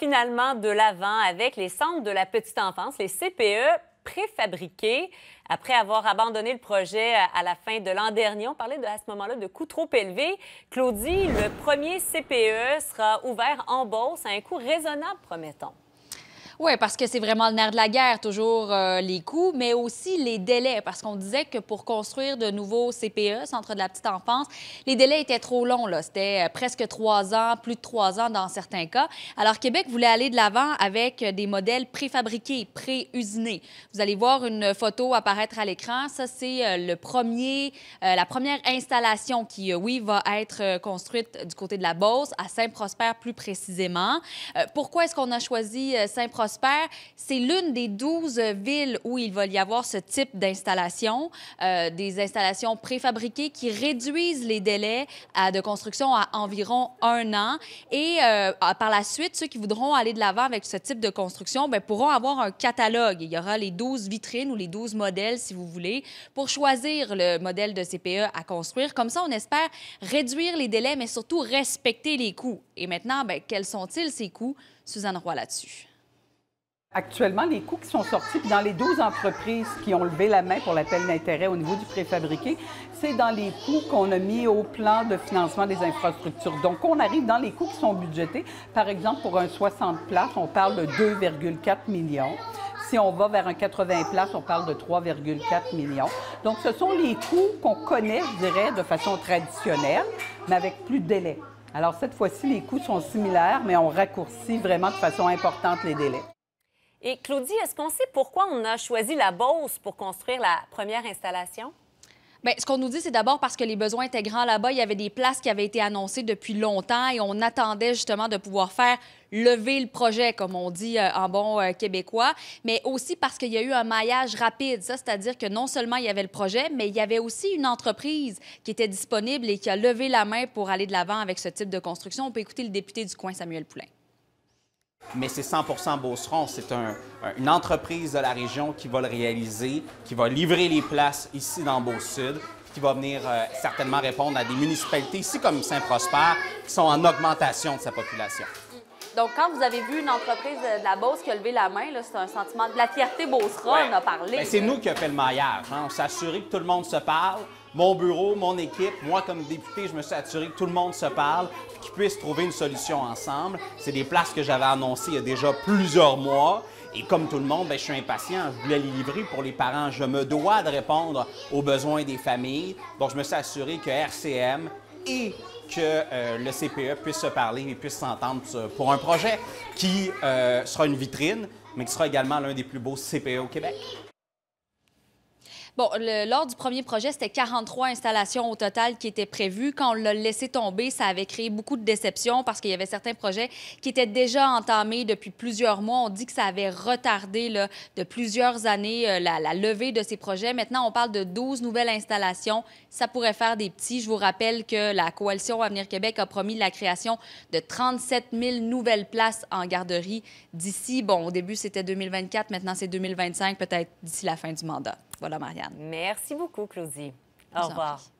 Finalement, de l'avant avec les centres de la petite enfance, les CPE préfabriqués. Après avoir abandonné le projet à la fin de l'an dernier, on parlait de, à ce moment-là de coûts trop élevés. Claudie, le premier CPE sera ouvert en bourse à un coût raisonnable, promettons. Oui, parce que c'est vraiment le nerf de la guerre, toujours euh, les coûts, mais aussi les délais, parce qu'on disait que pour construire de nouveaux CPE, Centre de la petite enfance, les délais étaient trop longs. C'était euh, presque trois ans, plus de trois ans dans certains cas. Alors, Québec voulait aller de l'avant avec euh, des modèles préfabriqués, pré-usinés. Vous allez voir une photo apparaître à l'écran. Ça, c'est le premier, la première installation qui, oui, va être construite du côté de la Beauce, à Saint-Prosper plus précisément. pourquoi est-ce qu'on a choisi Saint-Prosper? C'est l'une des douze villes où il va y avoir ce type d'installation, euh, des installations préfabriquées qui réduisent les délais euh, de construction à environ un an. Et euh, ah, par la suite, ceux qui voudront aller de l'avant avec ce type de construction ben, pourront avoir un catalogue. Il y aura les douze vitrines ou les 12 modèles, si vous voulez, pour choisir le modèle de CPE à construire. Comme ça, on espère réduire les délais, mais surtout respecter les coûts. Et maintenant, ben, quels sont-ils ces coûts? Suzanne Roy là-dessus. Actuellement, les coûts qui sont sortis, dans les 12 entreprises qui ont levé la main pour l'appel d'intérêt au niveau du préfabriqué, c'est dans les coûts qu'on a mis au plan de financement des infrastructures. Donc, on arrive dans les coûts qui sont budgétés. Par exemple, pour un 60 places, on parle de 2,4 millions. Si on va vers un 80 places, on parle de 3,4 millions. Donc, ce sont les coûts qu'on connaît, je dirais, de façon traditionnelle, mais avec plus de délai. Alors, cette fois-ci, les coûts sont similaires, mais on raccourcit vraiment de façon importante les délais. Et Claudie, est-ce qu'on sait pourquoi on a choisi la Beauce pour construire la première installation? Bien, ce qu'on nous dit, c'est d'abord parce que les besoins étaient là-bas. Il y avait des places qui avaient été annoncées depuis longtemps et on attendait justement de pouvoir faire lever le projet, comme on dit euh, en bon euh, québécois, mais aussi parce qu'il y a eu un maillage rapide. Ça, c'est-à-dire que non seulement il y avait le projet, mais il y avait aussi une entreprise qui était disponible et qui a levé la main pour aller de l'avant avec ce type de construction. On peut écouter le député du coin, Samuel Poulain. Mais c'est 100% Beauceron, c'est une entreprise de la région qui va le réaliser, qui va livrer les places ici dans Beau-Sud, qui va venir euh, certainement répondre à des municipalités ici comme Saint-Prosper qui sont en augmentation de sa population. Donc, quand vous avez vu une entreprise de la Beauce qui a levé la main, c'est un sentiment de la fierté Beauceron, on a parlé. Ben, c'est nous qui avons fait le maillage. Hein. On s'est assuré que tout le monde se parle, mon bureau, mon équipe, moi comme député, je me suis assuré que tout le monde se parle, qu'ils puissent trouver une solution ensemble. C'est des places que j'avais annoncées il y a déjà plusieurs mois. Et comme tout le monde, ben, je suis impatient. Je voulais les livrer pour les parents. Je me dois de répondre aux besoins des familles. Donc, je me suis assuré que RCM et que euh, le CPE puissent se parler et puissent s'entendre pour un projet qui euh, sera une vitrine, mais qui sera également l'un des plus beaux CPE au Québec. Bon, lors du premier projet, c'était 43 installations au total qui étaient prévues. Quand on l'a laissé tomber, ça avait créé beaucoup de déception parce qu'il y avait certains projets qui étaient déjà entamés depuis plusieurs mois. On dit que ça avait retardé de plusieurs années euh, la, la levée de ces projets. Maintenant, on parle de 12 nouvelles installations. Ça pourrait faire des petits. Je vous rappelle que la coalition Avenir Québec a promis la création de 37 000 nouvelles places en garderie d'ici, bon, au début, c'était 2024, maintenant c'est 2025, peut-être d'ici la fin du mandat. Voilà, Marianne. Merci beaucoup, Claudie. Au revoir.